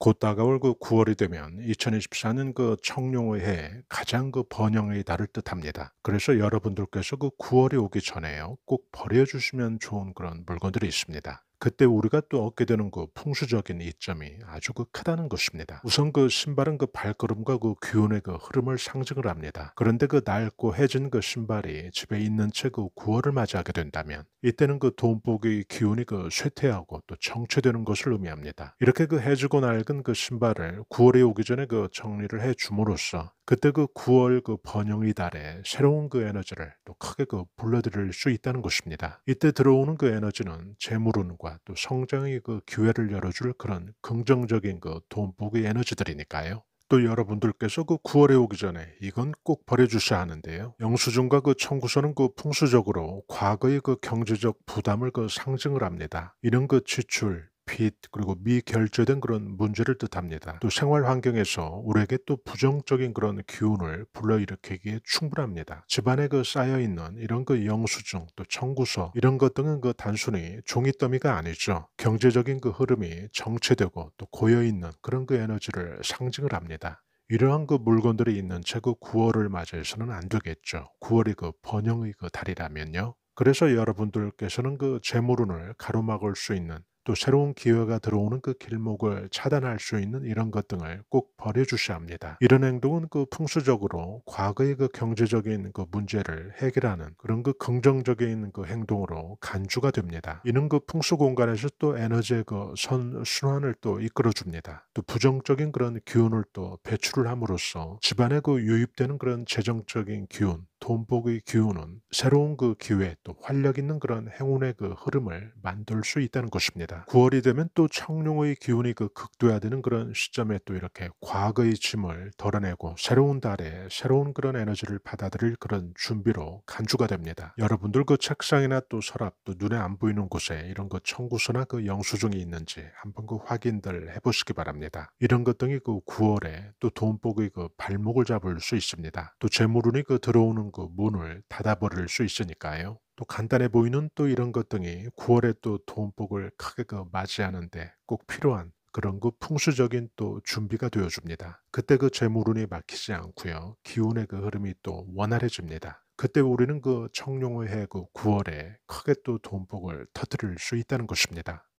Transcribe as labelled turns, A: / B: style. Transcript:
A: 곧 다가올 그 9월이 되면 2024는 그 청룡의 해 가장 그 번영의 달을 뜻합니다. 그래서 여러분들께서 그 9월이 오기 전에요. 꼭 버려주시면 좋은 그런 물건들이 있습니다. 그때 우리가 또 얻게 되는 그 풍수적인 이점이 아주 그 크다는 것입니다. 우선 그 신발은 그 발걸음과 그 기운의 그 흐름을 상징을 합니다. 그런데 그 낡고 해진 그 신발이 집에 있는 채그 구월을 맞이하게 된다면 이때는 그 돈복의 기운이 그 쇠퇴하고 또 정체되는 것을 의미합니다. 이렇게 그 해지고 낡은 그 신발을 구월이 오기 전에 그 정리를 해 줌으로써 그때 그 9월 그 번영의 달에 새로운 그 에너지를 또 크게 그 불러들일 수 있다는 것입니다. 이때 들어오는 그 에너지는 재물운과 또 성장의 그 기회를 열어줄 그런 긍정적인 그 돈복의 에너지들이니까요. 또 여러분들께서 그 9월에 오기 전에 이건 꼭 버려주셔야 하는데요. 영수증과 그 청구서는 그 풍수적으로 과거의 그 경제적 부담을 그 상징을 합니다. 이런 그 지출, 빚 그리고 미결제된 그런 문제를 뜻합니다. 또 생활 환경에서 우리에게 또 부정적인 그런 기운을 불러일으키기에 충분합니다. 집안에 그 쌓여 있는 이런 그 영수증 또 청구서 이런 것 등은 그 단순히 종이더미가 아니죠. 경제적인 그 흐름이 정체되고 또 고여 있는 그런 그 에너지를 상징을 합니다. 이러한 그 물건들이 있는 채 그 9월을 맞이해서는 안 되겠죠. 9월이 그 번영의 그 달이라면요. 그래서 여러분들께서는 그 재물운을 가로막을 수 있는 또 새로운 기회가 들어오는 그 길목을 차단할 수 있는 이런 것 등을 꼭 버려주셔야 합니다. 이런 행동은 그 풍수적으로 과거의 그 경제적인 그 문제를 해결하는 그런 그 긍정적인 그 행동으로 간주가 됩니다. 이는 그 풍수 공간에서 또 에너지의 그 선순환을 또 이끌어줍니다. 또 부정적인 그런 기운을 또 배출을 함으로써 집안에 그 유입되는 그런 재정적인 기운 돈복의 기운은 새로운 그 기회 또 활력 있는 그런 행운의 그 흐름을 만들 수 있다는 것입니다. 9월이 되면 또 청룡의 기운이 그 극도화되는 그런 시점에 또 이렇게 과거의 짐을 덜어내고 새로운 달에 새로운 그런 에너지를 받아들일 그런 준비로 간주가 됩니다. 여러분들 그 책상이나 또 서랍 또 눈에 안 보이는 곳에 이런 그 청구서나 그 영수증이 있는지 한번 그 확인들 해보시기 바랍니다. 이런 것 등이 그 9월에 또 돈복의 그 발목을 잡을 수 있습니다. 또 재물운이 그 들어오는 그 문을 닫아버릴 수 있으니까요. 또 간단해 보이는 또 이런 것 등이 9월에 또 돈복을 크게 그 맞이하는데 꼭 필요한 그런 그 풍수적인 또 준비가 되어줍니다. 그때 그 재물운이 막히지 않고요. 기운의 그 흐름이 또 원활해집니다. 그때 우리는 그 청룡의 해그 9월에 크게 또 돈복을 터뜨릴 수 있다는 것입니다.